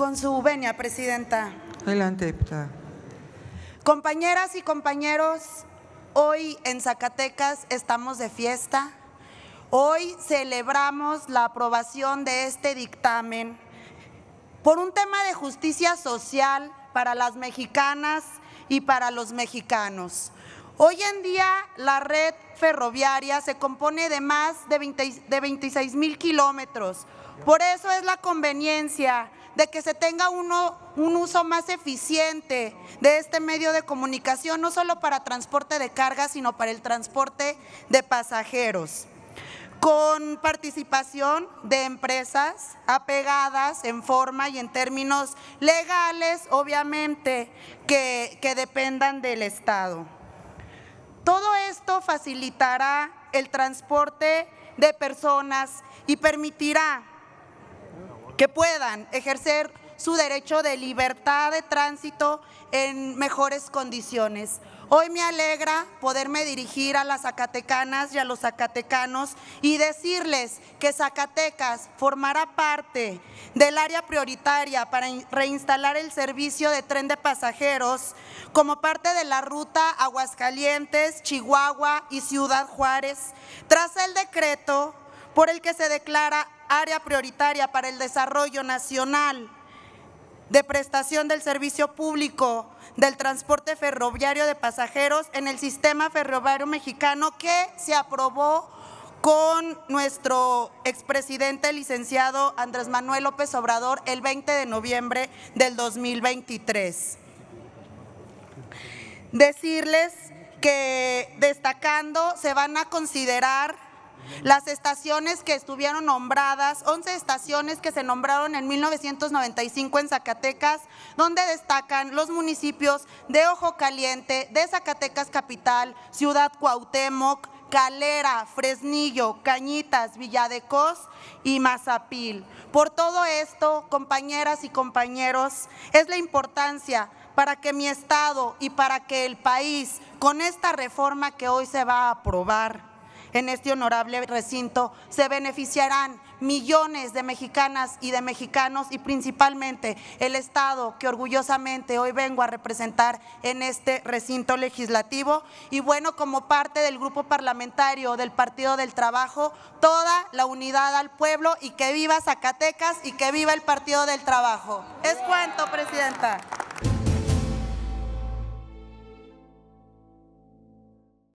Con su venia, Presidenta. Adelante, diputada. Compañeras y compañeros, hoy en Zacatecas estamos de fiesta. Hoy celebramos la aprobación de este dictamen por un tema de justicia social para las mexicanas y para los mexicanos. Hoy en día la red ferroviaria se compone de más de, de 26 mil kilómetros. Por eso es la conveniencia de que se tenga un uso más eficiente de este medio de comunicación, no solo para transporte de cargas, sino para el transporte de pasajeros con participación de empresas apegadas en forma y en términos legales, obviamente, que, que, dependan del Estado. Todo esto facilitará el transporte de personas y permitirá que puedan ejercer su derecho de libertad de tránsito en mejores condiciones. Hoy me alegra poderme dirigir a las zacatecanas y a los zacatecanos y decirles que Zacatecas formará parte del área prioritaria para reinstalar el servicio de tren de pasajeros como parte de la ruta Aguascalientes, Chihuahua y Ciudad Juárez, tras el decreto por el que se declara área prioritaria para el desarrollo nacional de prestación del servicio público del transporte ferroviario de pasajeros en el sistema ferroviario mexicano que se aprobó con nuestro expresidente licenciado Andrés Manuel López Obrador el 20 de noviembre del 2023. Decirles que destacando se van a considerar las estaciones que estuvieron nombradas, 11 estaciones que se nombraron en 1995 en Zacatecas, donde destacan los municipios de Ojo Caliente, de Zacatecas Capital, Ciudad Cuauhtémoc, Calera, Fresnillo, Cañitas, Villadecos y Mazapil. Por todo esto, compañeras y compañeros, es la importancia para que mi Estado y para que el país, con esta reforma que hoy se va a aprobar, en este honorable recinto se beneficiarán millones de mexicanas y de mexicanos y principalmente el Estado que orgullosamente hoy vengo a representar en este recinto legislativo. Y bueno, como parte del grupo parlamentario del Partido del Trabajo, toda la unidad al pueblo y que viva Zacatecas y que viva el Partido del Trabajo. Es cuanto, Presidenta.